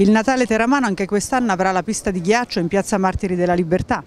Il Natale Teramano anche quest'anno avrà la pista di ghiaccio in piazza Martiri della Libertà.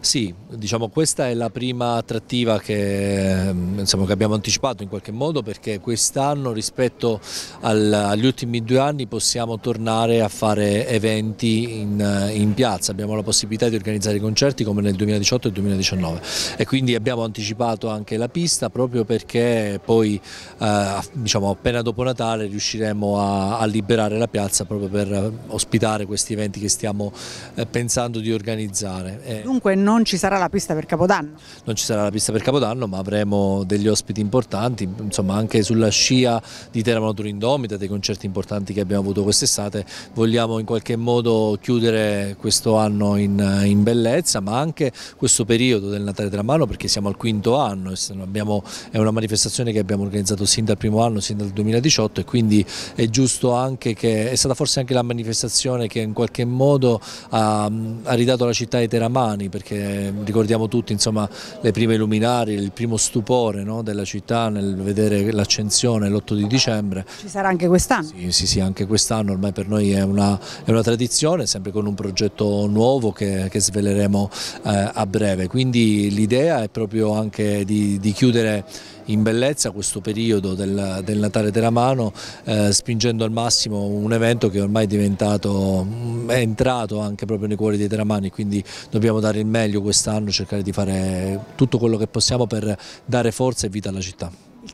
Sì, diciamo questa è la prima attrattiva che, ehm, insomma, che abbiamo anticipato in qualche modo perché quest'anno rispetto al, agli ultimi due anni possiamo tornare a fare eventi in, in, piazza, abbiamo la possibilità di organizzare concerti come nel 2018 e 2019 e quindi abbiamo anticipato anche la pista proprio perché poi eh, diciamo, appena dopo Natale riusciremo a, a, liberare la piazza proprio per eh, ospitare questi eventi che stiamo eh, pensando di organizzare. Dunque, non ci sarà la pista per Capodanno. Non ci sarà la pista per Capodanno ma avremo degli ospiti importanti, insomma anche sulla scia di Teramano Turindomita, dei concerti importanti che abbiamo avuto quest'estate, vogliamo in qualche modo chiudere questo anno in, in bellezza ma anche questo periodo del Natale Teramano perché siamo al quinto anno, abbiamo, è una manifestazione che abbiamo organizzato sin dal primo anno, sin dal 2018 e quindi è giusto anche che, è stata forse anche la manifestazione che in qualche modo ha, ha ridato la città ai Teramani perché eh, ricordiamo tutti insomma, le prime luminari, il primo stupore no, della città nel vedere l'accensione l'8 di dicembre. Ci sarà anche quest'anno? Sì, sì, sì anche quest'anno ormai per noi è una, è una, tradizione, sempre con un progetto nuovo che, che sveleremo eh, a breve, quindi l'idea è proprio anche di, di chiudere in bellezza questo periodo del, del Natale Teramano eh, spingendo al massimo un evento che ormai è diventato, mm, è entrato anche proprio nei cuori dei teramani quindi dobbiamo dare il meglio quest'anno, cercare di fare tutto quello che possiamo per dare forza e vita alla città.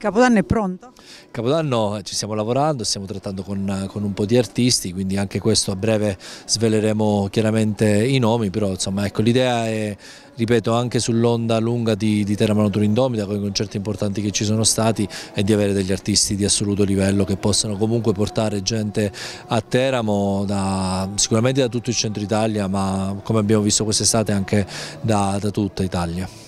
Capodanno è pronto? Capodanno eh, ci stiamo lavorando, stiamo trattando con, eh, con, un po' di artisti, quindi anche questo a breve sveleremo chiaramente i nomi, però insomma ecco l'idea è, ripeto, anche sull'onda lunga di, di Terramano Indomita con i concerti importanti che ci sono stati, e di avere degli artisti di assoluto livello che possano comunque portare gente a Teramo, da, sicuramente da tutto il centro Italia, ma come abbiamo visto quest'estate anche da, da tutta Italia.